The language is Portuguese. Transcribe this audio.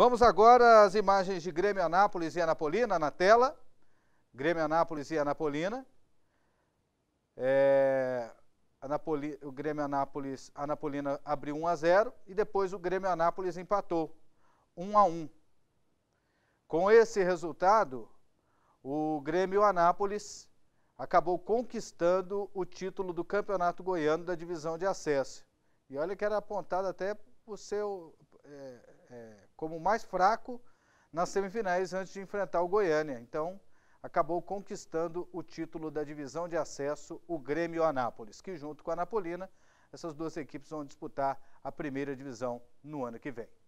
Vamos agora às imagens de Grêmio Anápolis e Anapolina na tela. Grêmio Anápolis e Anapolina. É, Anapoli, o Grêmio Anápolis, Anapolina abriu 1 a 0 e depois o Grêmio Anápolis empatou 1 a 1. Com esse resultado, o Grêmio Anápolis acabou conquistando o título do Campeonato Goiano da divisão de acesso. E olha que era apontado até por seu é, é, como mais fraco nas semifinais antes de enfrentar o Goiânia. Então, acabou conquistando o título da divisão de acesso, o Grêmio Anápolis, que junto com a Napolina, essas duas equipes vão disputar a primeira divisão no ano que vem.